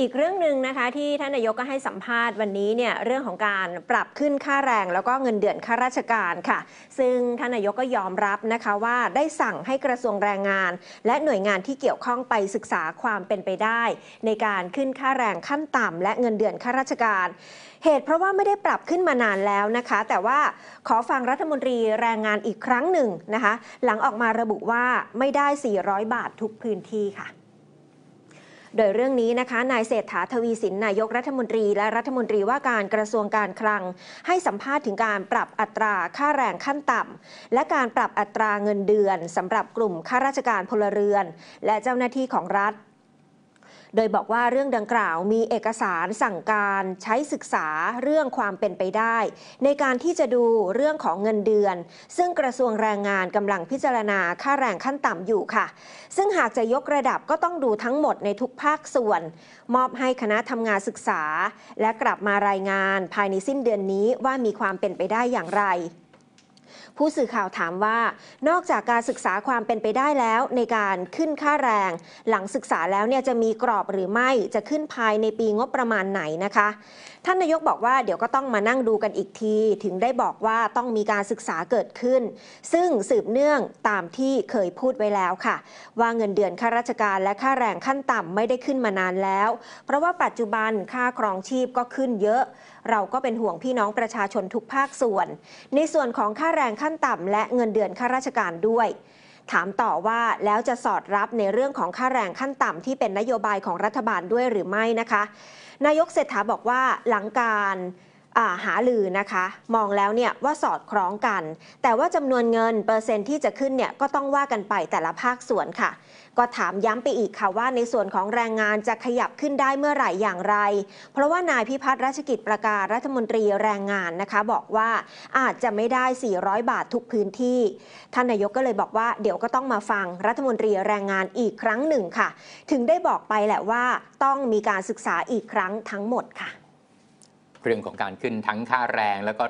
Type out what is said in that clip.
อีกเรื่องหนึ่งนะคะ ที่ท่านนายกก็ให้สัมภาษณ์วันนี้เนี่ยเรื่องของการปรับขึ้นค่าแรงแล้วก็เงินเดือนข้าราชการค่ะ ซึ่งท่านนายกก็ยอมรับนะคะว่าได้สั่งให้กระทรวงแรงงาน และหน่วยงานที่เกี่ยวข้องไปศึกษาความเป็นไปได้ ในการขึ้นค่าแรงขั้นต่ำและเงินเดือนข้าราชการ เหตุเพราะว่าไม่ได้ปรับขึ้นมานานแล้วนะคะ แต่ว่าขอฟังรัฐมนตรีแรงงานอีกครั้งหนึ่งนะคะ หลังออกมาระบุว่าไม่ได้ 400 บาททุกพื้นที่ค่ะโดยเรื่องนี้นะคะ นายเศรษฐาทวีสิน นายกรัฐมนตรีและรัฐมนตรีว่าการกระทรวงการคลัง ให้สัมภาษณ์ถึงการปรับอัตราค่าแรงขั้นต่ำและการปรับอัตราเงินเดือนสำหรับกลุ่มข้าราชการพลเรือน และเจ้าหน้าที่ของรัฐโดยบอกว่าเรื่องดังกล่าวมีเอกสารสั่งการใช้ศึกษาเรื่องความเป็นไปได้ ในการที่จะดูเรื่องของเงินเดือน ซึ่งกระทรวงแรงงานกำลังพิจารณาค่าแรงขั้นต่ำอยู่ค่ะ ซึ่งหากจะยกระดับก็ต้องดูทั้งหมดในทุกภาคส่วน มอบให้คณะทำงานศึกษาและกลับมารายงานภายในสิ้นเดือนนี้ว่ามีความเป็นไปได้อย่างไรผู้สื่อข่าวถามว่า นอกจากการศึกษาความเป็นไปได้แล้ว ในการขึ้นค่าแรง หลังศึกษาแล้วเนี่ยจะมีกรอบหรือไม่จะขึ้นภายในปีงบประมาณไหนนะคะ ท่านนายกบอกว่าเดี๋ยวก็ต้องมานั่งดูกันอีกที ถึงได้บอกว่าต้องมีการศึกษาเกิดขึ้น ซึ่งสืบเนื่องตามที่เคยพูดไว้แล้วค่ะ ว่าเงินเดือนข้าราชการและค่าแรงขั้นต่ำไม่ได้ขึ้นมานานแล้ว เพราะว่าปัจจุบันค่าครองชีพก็ขึ้นเยอะ เราก็เป็นห่วงพี่น้องประชาชนทุกภาคส่วน ในส่วนของค่าแรงรงขั้นต่ำและเงินเดือนข้าราชการด้วย ถามต่อว่าแล้วจะสอดรับในเรื่องของค่าแรงขั้นต่ำที่เป็นนโยบายของรัฐบาลด้วยหรือไม่นะคะ นายกเศรษฐาบอกว่าหลังการหาลือนะคะ มองแล้วเนี่ยว่าสอดคล้องกัน แต่ว่าจำนวนเงินเปอร์เซ็นต์ที่จะขึ้นเนี่ยก็ต้องว่ากันไปแต่ละภาคส่วนค่ะ ก็ถามย้ำไปอีกค่ะว่าในส่วนของแรงงานจะขยับขึ้นได้เมื่อไหร่อย่างไร เพราะว่านายพิพัฒน์รัชกิจประการรัฐมนตรีแรงงานนะคะ บอกว่าอาจจะไม่ได้ 400 บาททุกพื้นที่ ท่านนายกก็เลยบอกว่าเดี๋ยวก็ต้องมาฟังรัฐมนตรีแรงงานอีกครั้งหนึ่งค่ะ ถึงได้บอกไปแหละว่าต้องมีการศึกษาอีกครั้งทั้งหมดค่ะเรื่องของการขึ้นทั้งค่าแรงแล้วก็